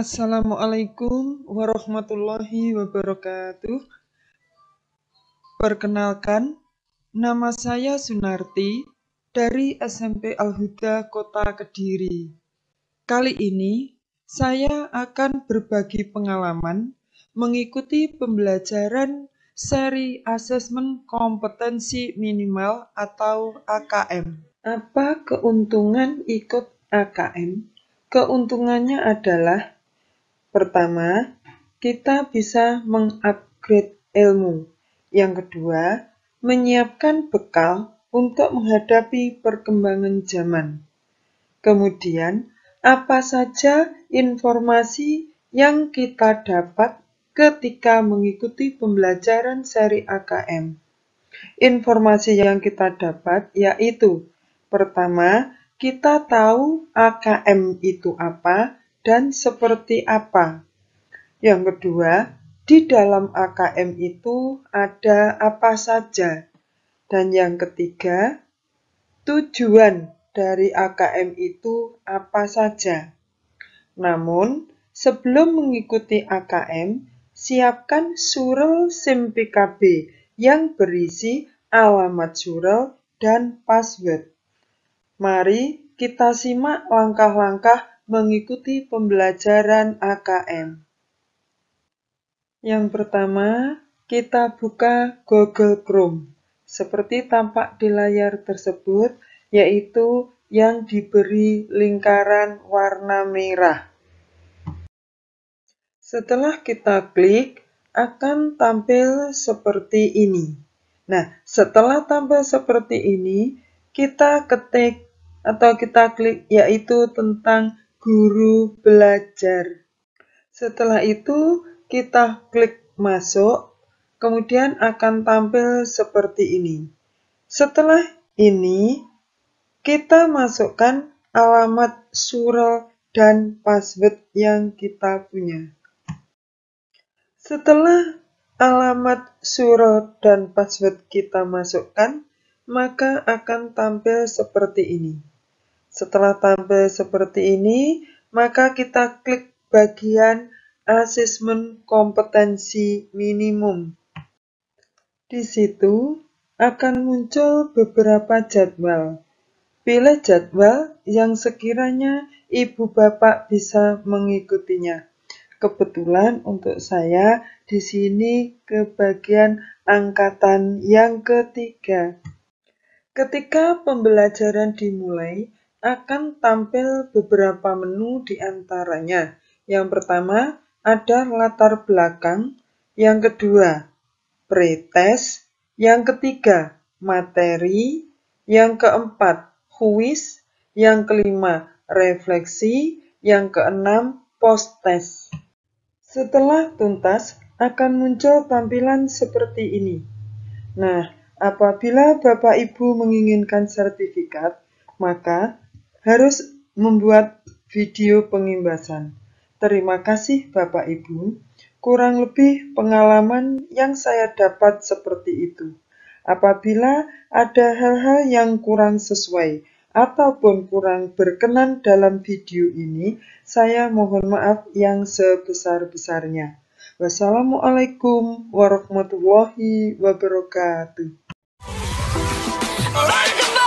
Assalamualaikum warahmatullahi wabarakatuh. Perkenalkan, nama saya Sunarti dari SMP Al-Huda Kota Kediri. Kali ini, saya akan berbagi pengalaman mengikuti pembelajaran seri asesmen kompetensi minimal atau AKM. Apa keuntungan ikut AKM? Keuntungannya adalah Pertama, kita bisa mengupgrade ilmu. Yang kedua, menyiapkan bekal untuk menghadapi perkembangan zaman. Kemudian, apa saja informasi yang kita dapat ketika mengikuti pembelajaran seri AKM? Informasi yang kita dapat yaitu: pertama, kita tahu AKM itu apa, dan seperti apa. Yang kedua, di dalam AKM itu ada apa saja. Dan yang ketiga, tujuan dari AKM itu apa saja. Namun, sebelum mengikuti AKM, siapkan surel SIM PKB yang berisi alamat surel dan password. Mari kita simak langkah-langkah mengikuti pembelajaran AKM. Yang pertama, kita buka Google Chrome, seperti tampak di layar tersebut, yaitu yang diberi lingkaran warna merah. Setelah kita klik, akan tampil seperti ini. Nah, setelah tampil seperti ini, kita ketik atau kita klik yaitu tentang guru belajar. Setelah itu, kita klik masuk, kemudian akan tampil seperti ini. Setelah ini, kita masukkan alamat surel dan password yang kita punya. Setelah alamat surel dan password kita masukkan, maka akan tampil seperti ini. Setelah tampil seperti ini, maka kita klik bagian Assessment kompetensi minimum. Di situ akan muncul beberapa jadwal. Pilih jadwal yang sekiranya ibu bapak bisa mengikutinya. Kebetulan untuk saya di sini ke bagian angkatan yang ketiga. Ketika pembelajaran dimulai, akan tampil beberapa menu di antaranya. Yang pertama, ada latar belakang. Yang kedua, pretest. Yang ketiga, materi. Yang keempat, kuis. Yang kelima, refleksi. Yang keenam, post-test. Setelah tuntas, akan muncul tampilan seperti ini. Nah, apabila Bapak Ibu menginginkan sertifikat, maka harus membuat video pengimbasan. Terima kasih Bapak Ibu. Kurang lebih pengalaman yang saya dapat seperti itu. Apabila ada hal-hal yang kurang sesuai ataupun kurang berkenan dalam video ini, saya mohon maaf yang sebesar-besarnya. Wassalamualaikum warahmatullahi wabarakatuh.